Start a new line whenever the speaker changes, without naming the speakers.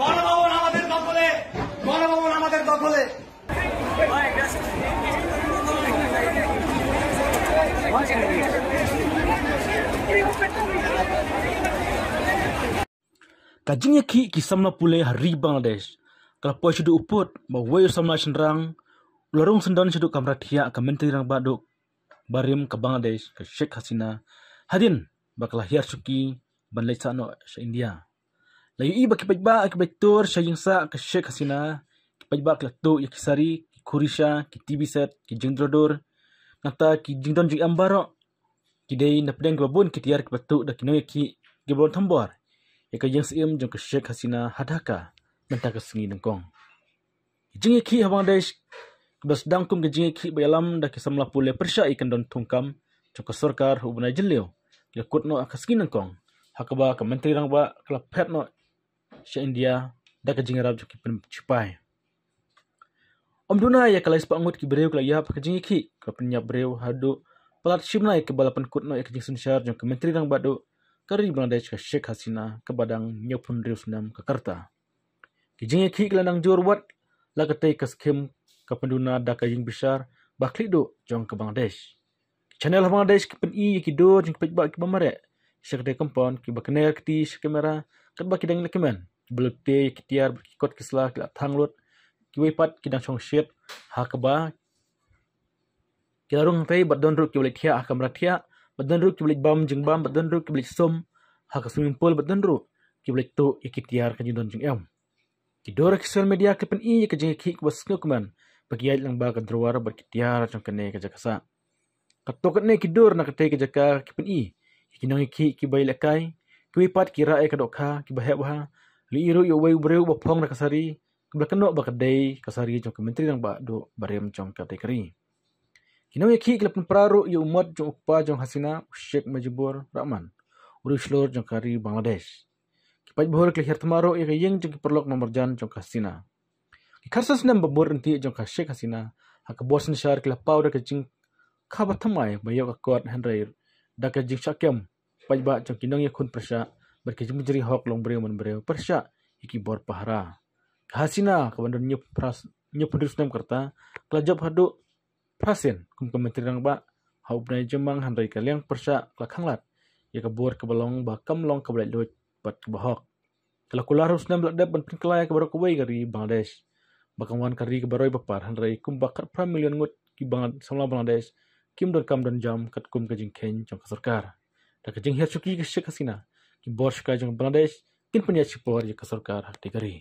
গণভবন আমাদের দখলে গণভবন আমাদের দখলে Kajinya ki ki samna pule hari Bangladesh. Kalau poi sudu uput ba wayu samna cenderang, lorong sendan sudu kamra tia ka menteri rang baduk barim ke Bangladesh ke Sheikh Hasina. Hadin bakla hiar suki ban leca no India. La yu'i ba kipajba ak bektor syayingsa ak syek hasina. Kipajba ak lato ya kisari, ki kurisha, ki tibisat, ki jengdrodor. Nata ki jengdon jik ambaro. Ki day na pedang kibabun ki tiar kibatu da kinoy ki gibol tambor. Ya ka yang siim jong ka syek hasina hadaka. Menta ka sengi nengkong. Jengi ki habang daish. Kibas dangkum ki jengi ki bayalam da kisam lapu le persya ikan don tungkam. Jong ka sorkar hubunai jeliw. Ya kutno ak ka sengi nengkong. Hakaba ka menteri rangba kalapet no sa India da ka jingarab jo ki pin chipai om duna ya kala ispa ngut ki breu kala ya pa jingi ki ka pin ya breu hadu palat shim na ke balapan kut no ek jing sun shar jo kementri rang badu kari bangladesh ka sheikh hasina ka badang nyopun reu sunam ka karta ki jingi ki kala nang jor wat la ka tei ka skim ka pin duna da ka jing bishar bakli do jong ka bangladesh channel bangladesh ki pin i ki do jing pe ba ki ba mare sheikh de kompon ki ba kner ki ti kamera ka ba ki dang lekmen belte kitiar kot kisla kila thanglut kiwipat kina chong shit hakba kila rung pay badon ruk kibulit hia akam rathia badon ruk kibulit bam jeng bam badon ruk kibulit sum hak swimming pool badon ruk kibulit tu ikitiar kanyu don jeng em kidora kisel media kipen i ye kajeng kik was kukman bagi ayat lang baga druwar bagi kitiar chong kene kajakasa katokat ne kidor na kate kajaka kipen i kinong ikik kibay lakay kiwipat kirae kadokha kibahewa li iru yo wei breu ba phong ra kasari ke belak no ba kedai kasari jo kementri nang ba do barem jong kategori kino ye ki kelap praro yo umat jo upa jong hasina syek majbur rahman uru slor jong kari bangladesh ki pat bohor ke hertmaro ye ke yeng jong perlok memerjan jong kasina ki kharsas nam ba bor nti jong ka syek hasina ak ha bosn shar kelap paura ke jing khabatamai ba yo ka kot hanrei da ke jing chakem pajba jong kinong ye khun prasa berkejemujeri hok long breu men breu persya iki bor pahara hasina kawan dan nyep pras nyep dus nam kerta kelajap hadu prasin kum kementeri nang ba hau bnai jemang handai kaliang persya kelakanglat ia kebur kebelong ba kemlong kebelai duit pat kebahok kalau kular harus nam belak depan pinkelai kebaru kuwai kari bangladesh bakang wan kari kebaru ibapar handai kum bakar pra million ngut ki bangat semula bangladesh kim dan kam dan jam kat kum kajing ken jang kasarkar dan kajing hiat syuki kesyik hasina कि वर्षका जो बङ्गलादेश किन पनि एक्सप्लोर यो सरकार हट्ने गरे